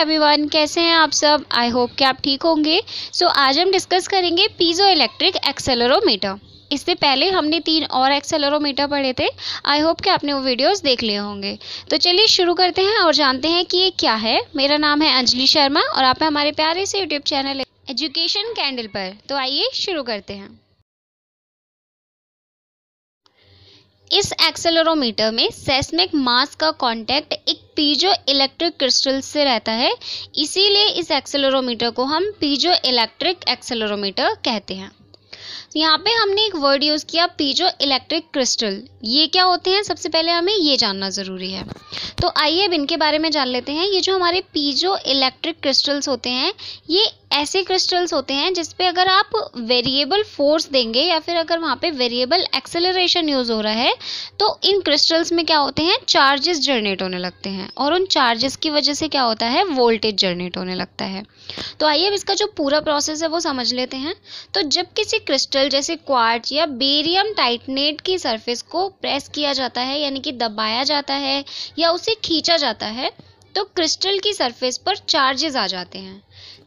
everyone कैसे हैं आप सब आई होप कि आप ठीक होंगे सो so, आज हम डिस्कस करेंगे पीजो इलेक्ट्रिक एक्सेलरोमीटर इससे पहले हमने तीन और एक्सेलरोमीटर पढ़े थे आई होप कि आपने वो वीडियोस देख लिए होंगे तो चलिए शुरू करते हैं और जानते हैं कि ये क्या है मेरा नाम है अंजलि शर्मा और आप हमारे प्यारे से यूट्यूब चैनल एजुकेशन कैंडल पर तो आइए शुरू करते हैं इस एक्सेलरोमीटर में सेस्मिक मास का कांटेक्ट एक पीजो इलेक्ट्रिक क्रिस्टल से रहता है इसीलिए इस एक्सेलरोमीटर को हम पीजो इलेक्ट्रिक एक्सेलरोमीटर कहते हैं तो यहाँ पे हमने एक वर्ड यूज़ किया पीजो इलेक्ट्रिक क्रिस्टल ये क्या होते हैं सबसे पहले हमें ये जानना ज़रूरी है तो आइए अब इनके बारे में जान लेते हैं ये जो हमारे पीजो इलेक्ट्रिक क्रिस्टल्स होते हैं ये ऐसे क्रिस्टल्स होते हैं जिस पे अगर आप वेरिएबल फोर्स देंगे या फिर अगर वहाँ पे वेरिएबल एक्सेलरेशन यूज़ हो रहा है तो इन क्रिस्टल्स में क्या होते हैं चार्जेस जनरेट होने लगते हैं और उन चार्जेस की वजह से क्या होता है वोल्टेज जनरेट होने लगता है तो आइए अब इसका जो पूरा प्रोसेस है वो समझ लेते हैं तो जब किसी क्रिस्टल जैसे क्वार्ट या बेरियम टाइटनेट की सर्फेस को प्रेस किया जाता है यानी कि दबाया जाता है या उसे खींचा जाता है तो क्रिस्टल की सरफेस पर चार्जेस आ जाते हैं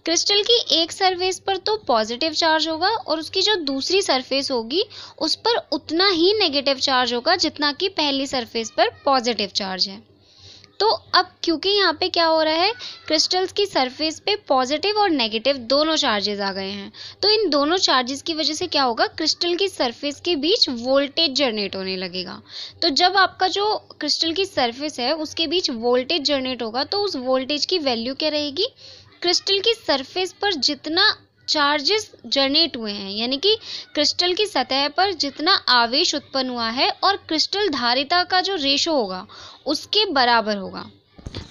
क्रिस्टल की एक सरफेस पर तो पॉजिटिव चार्ज होगा और उसकी जो दूसरी सरफेस होगी उस पर उतना ही नेगेटिव चार्ज होगा जितना कि पहली सरफेस पर पॉजिटिव चार्ज है तो अब क्योंकि यहाँ पे क्या हो रहा है क्रिस्टल्स की सरफेस पे पॉजिटिव और नेगेटिव दोनों चार्जेस आ गए हैं तो इन दोनों चार्जेस की वजह से क्या होगा क्रिस्टल की सरफेस के बीच वोल्टेज जनरेट होने लगेगा तो जब आपका जो क्रिस्टल की सरफेस है उसके बीच वोल्टेज जनरेट होगा तो उस वोल्टेज की वैल्यू क्या रहेगी क्रिस्टल की सरफेस पर जितना चार्जेस जनरेट हुए हैं यानी कि क्रिस्टल की सतह पर जितना आवेश उत्पन्न हुआ है और क्रिस्टल धारिता का जो रेशो होगा उसके बराबर होगा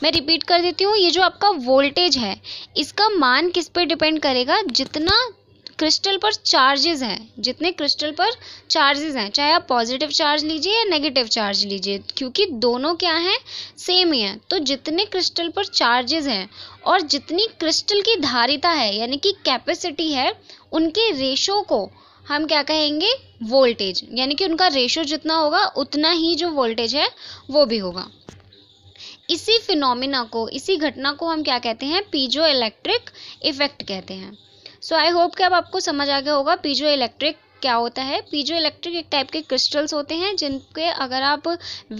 मैं रिपीट कर देती हूँ ये जो आपका वोल्टेज है इसका मान किस पे डिपेंड करेगा जितना क्रिस्टल पर चार्जेस हैं जितने क्रिस्टल पर चार्जेस हैं चाहे आप पॉजिटिव चार्ज लीजिए या नेगेटिव चार्ज लीजिए क्योंकि दोनों क्या हैं सेम ही हैं तो जितने क्रिस्टल पर चार्जेस हैं और जितनी क्रिस्टल की धारिता है यानी कि कैपेसिटी है उनके रेशो को हम क्या कहेंगे वोल्टेज यानी कि उनका रेशो जितना होगा उतना ही जो वोल्टेज है वो भी होगा इसी फिनोमिना को इसी घटना को हम क्या कहते हैं पीजो इलेक्ट्रिक इफेक्ट कहते हैं सो आई होप कि अब आपको समझ आ गया होगा पीजो इलेक्ट्रिक क्या होता है पीजो इलेक्ट्रिक एक टाइप के क्रिस्टल्स होते हैं जिनके अगर आप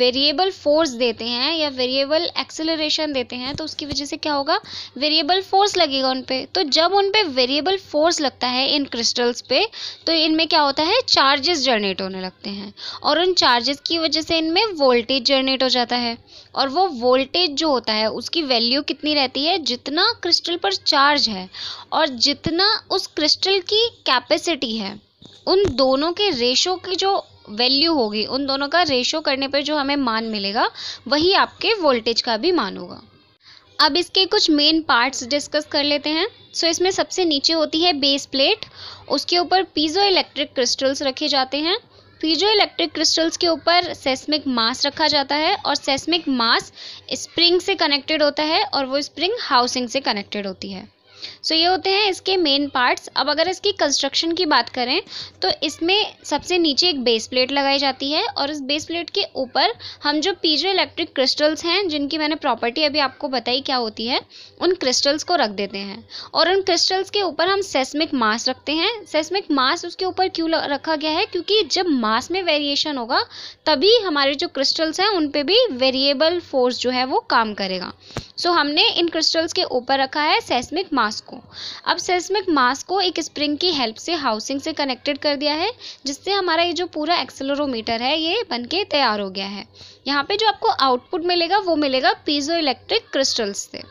वेरिएबल फोर्स देते हैं या वेरिएबल एक्सेलरेशन देते हैं तो उसकी वजह से क्या होगा वेरिएबल फोर्स लगेगा उन पर तो जब उन पर वेरिएबल फोर्स लगता है इन क्रिस्टल्स पे तो इनमें क्या होता है चार्जेस जनरेट होने लगते हैं और उन चार्जेस की वजह से इनमें वोल्टेज जनरेट हो जाता है और वो वोल्टेज जो होता है उसकी वैल्यू कितनी रहती है जितना क्रिस्टल पर चार्ज है और जितना उस क्रिस्टल की कैपेसिटी है उन दोनों के रेशो की जो वैल्यू होगी उन दोनों का रेशो करने पर जो हमें मान मिलेगा वही आपके वोल्टेज का भी मान होगा अब इसके कुछ मेन पार्ट्स डिस्कस कर लेते हैं सो so, इसमें सबसे नीचे होती है बेस प्लेट उसके ऊपर पीजो इलेक्ट्रिक क्रिस्टल्स रखे जाते हैं पीजो इलेक्ट्रिक क्रिस्टल्स के ऊपर सेस्मिक मास रखा जाता है और सेस्मिक मास स्प्रिंग से कनेक्टेड होता है और वो स्प्रिंग हाउसिंग से कनेक्टेड होती है सो so, ये होते हैं इसके मेन पार्ट्स अब अगर इसकी कंस्ट्रक्शन की बात करें तो इसमें सबसे नीचे एक बेस प्लेट लगाई जाती है और इस बेस प्लेट के ऊपर हम जो पीजो इलेक्ट्रिक क्रिस्टल्स हैं जिनकी मैंने प्रॉपर्टी अभी आपको बताई क्या होती है उन क्रिस्टल्स को रख देते हैं और उन क्रिस्टल्स के ऊपर हम सेस्मिक मास रखते हैं सेस्मिक मास उसके ऊपर क्यों रखा गया है क्योंकि जब मास में वेरिएशन होगा तभी हमारे जो क्रिस्टल्स हैं उन पर भी वेरिएबल फोर्स जो है वो काम करेगा सो so, हमने इन क्रिस्टल्स के ऊपर रखा है सेस्मिक मास को अब सेस्मिक मास को एक स्प्रिंग की हेल्प से हाउसिंग से कनेक्टेड कर दिया है जिससे हमारा ये जो पूरा एक्सेलोरोमीटर है ये बन के तैयार हो गया है यहाँ पे जो आपको आउटपुट मिलेगा वो मिलेगा पीजो इलेक्ट्रिक क्रिस्टल्स से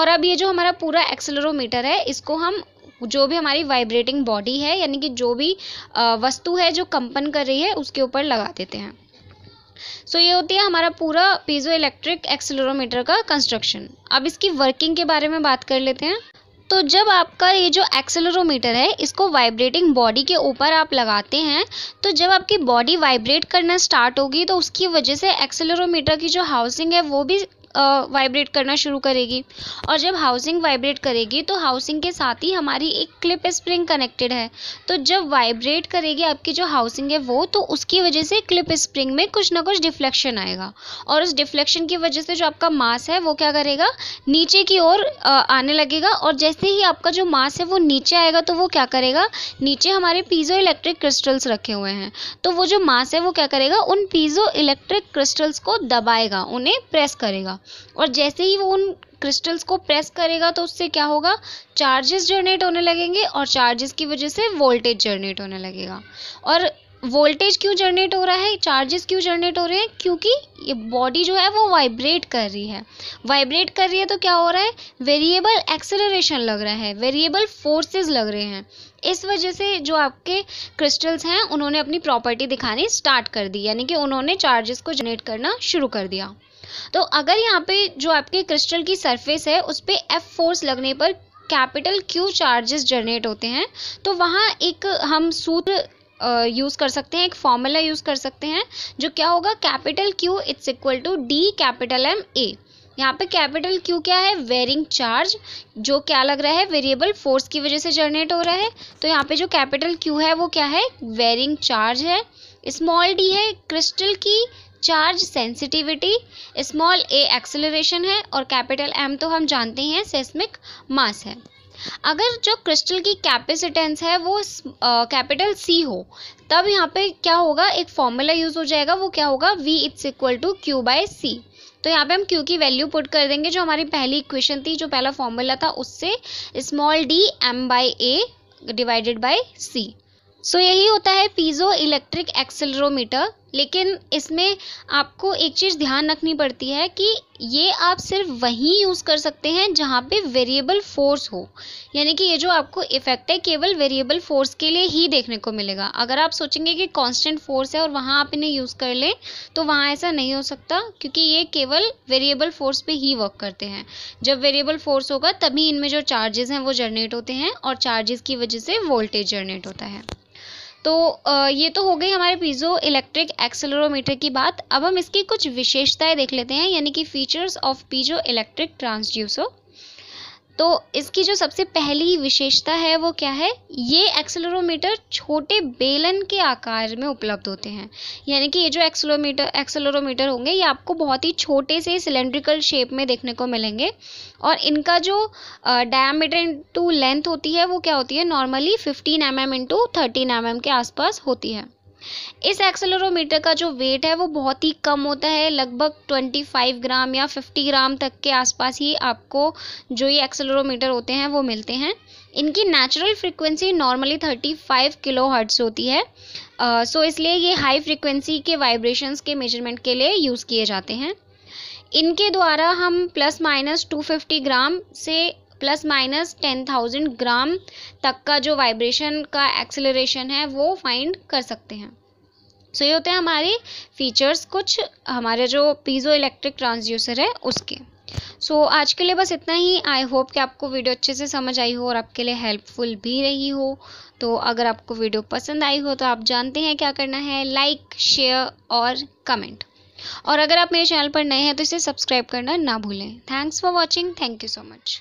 और अब ये जो हमारा पूरा एक्सेलोरोमीटर है इसको हम जो भी हमारी वाइब्रेटिंग बॉडी है यानी कि जो भी वस्तु है जो कंपन कर रही है उसके ऊपर लगा देते हैं सो so, ये होती है हमारा पूरा पीजो इलेक्ट्रिक एक्सेलोरोमीटर का कंस्ट्रक्शन अब इसकी वर्किंग के बारे में बात कर लेते हैं तो जब आपका ये जो एक्सेलरोमीटर है इसको वाइब्रेटिंग बॉडी के ऊपर आप लगाते हैं तो जब आपकी बॉडी वाइब्रेट करना स्टार्ट होगी तो उसकी वजह से एक्सेलोरोमीटर की जो हाउसिंग है वो भी वाइब्रेट करना शुरू करेगी और जब हाउसिंग वाइब्रेट करेगी तो हाउसिंग के साथ ही हमारी एक क्लिप स्प्रिंग कनेक्टेड है तो जब वाइब्रेट करेगी आपकी जो हाउसिंग है वो तो उसकी वजह से क्लिप स्प्रिंग में कुछ ना कुछ डिफ्लेक्शन आएगा और उस डिफ्लेक्शन की वजह से जो आपका मास है वो क्या करेगा नीचे की ओर आने लगेगा और जैसे ही आपका जो मास है वो नीचे आएगा तो वो क्या करेगा नीचे हमारे पीजो इलेक्ट्रिक क्रिस्टल्स रखे हुए हैं तो वो जो मास है वो क्या करेगा उन पीजो इलेक्ट्रिक क्रिस्टल्स को दबाएगा उन्हें प्रेस करेगा और जैसे ही वो उन क्रिस्टल्स को प्रेस करेगा तो उससे क्या होगा चार्जेस जनरेट होने लगेंगे और चार्जेस की वजह से वोल्टेज जनरेट होने लगेगा और वोल्टेज क्यों जनरेट हो रहा है चार्जेस क्यों जनरेट हो रहे हैं क्योंकि ये बॉडी जो है वो वाइब्रेट कर रही है वाइब्रेट कर रही है तो क्या हो रहा है वेरिएबल एक्सेलरेशन लग रहा है वेरिएबल फोर्सेस लग रहे हैं इस वजह से जो आपके क्रिस्टल्स हैं उन्होंने अपनी प्रॉपर्टी दिखानी स्टार्ट कर दी यानी कि उन्होंने चार्जेस को जनरेट करना शुरू कर दिया तो अगर यहाँ पे जो आपके क्रिस्टल की सरफेस है उस पर एफ फोर्स लगने पर कैपिटल क्यू चार्जेस जनरेट होते हैं तो वहाँ एक हम सूत्र यूज़ कर सकते हैं एक फॉर्मूला यूज़ कर सकते हैं जो क्या होगा capital Q it's equal to D capital M A यहाँ पे कैपिटल क्यू क्या है वेरिंग चार्ज जो क्या लग रहा है वेरिएबल फोर्स की वजह से जनरेट हो रहा है तो यहाँ पे जो कैपिटल क्यू है वो क्या है वेरिंग चार्ज है स्मॉल डी है क्रिस्टल की charge sensitivity small a acceleration है और कैपिटल एम तो हम जानते हैं सेस्मिक मास है अगर जो क्रिस्टल की कैपेसिटेंस है वो कैपिटल सी हो तब यहाँ पे क्या होगा एक फॉर्मूला यूज़ हो जाएगा वो क्या होगा V it's equal to Q by C तो यहाँ पे हम क्यू की वैल्यू पुट कर देंगे जो हमारी पहली इक्वेशन थी जो पहला फॉर्मूला था उससे small d m by a divided by c so यही होता है पीजो इलेक्ट्रिक एक्सेलरोमीटर लेकिन इसमें आपको एक चीज़ ध्यान रखनी पड़ती है कि ये आप सिर्फ वहीं यूज़ कर सकते हैं जहाँ पे वेरिएबल फोर्स हो यानी कि ये जो आपको इफेक्ट है केवल वेरिएबल फोर्स के लिए ही देखने को मिलेगा अगर आप सोचेंगे कि कांस्टेंट फोर्स है और वहाँ आप इन्हें यूज़ कर लें तो वहाँ ऐसा नहीं हो सकता क्योंकि ये केवल वेरिएबल फोर्स पे ही वर्क करते हैं जब वेरिएबल फोर्स होगा तभी इनमें जो चार्जेस हैं वो जनरेट होते हैं और चार्जेस की वजह से वोल्टेज जनरेट होता है तो ये तो हो गई हमारे पीजो इलेक्ट्रिक एक्सेलरोमीटर की बात अब हम इसकी कुछ विशेषताएं देख लेते हैं यानी कि features of piezo electric transducer तो इसकी जो सबसे पहली विशेषता है वो क्या है ये एक्सेलोरोमीटर छोटे बेलन के आकार में उपलब्ध होते हैं यानी कि ये जो एक्सेलोमीटर एक्सेलोरोमीटर होंगे ये आपको बहुत ही छोटे से सिलेंड्रिकल शेप में देखने को मिलेंगे और इनका जो डायमीटर इंटू लेंथ होती है वो क्या होती है normally 15 M M into thirteen M के आसपास होती है इस एक्सेलरोमीटर का जो वेट है वो बहुत ही कम होता है लगभग 25 ग्राम या 50 ग्राम तक के आसपास ही आपको जो ये एक्सेलरोमीटर होते हैं वो मिलते हैं इनकी natural frequency normally 35 kilo hertz होती है सो uh, so इसलिए ये हाई फ्रीक्वेंसी के वाइब्रेशंस के मेजरमेंट के लिए यूज़ किए जाते हैं इनके द्वारा हम प्लस माइनस 250 ग्राम से plus minus ten thousand gram तक का जो वाइब्रेशन का एक्सेलरेशन है वो फाइंड कर सकते हैं सो ये होते हैं हमारे फीचर्स कुछ हमारे जो पीजो इलेक्ट्रिक ट्रांसड्यूसर है उसके सो so, आज के लिए बस इतना ही आई होप कि आपको वीडियो अच्छे से समझ आई हो और आपके लिए हेल्पफुल भी रही हो तो अगर आपको वीडियो पसंद आई हो तो आप जानते हैं क्या करना है लाइक शेयर और कमेंट और अगर आप मेरे चैनल पर नए हैं तो इसे सब्सक्राइब करना ना भूलें thanks for watching thank you so much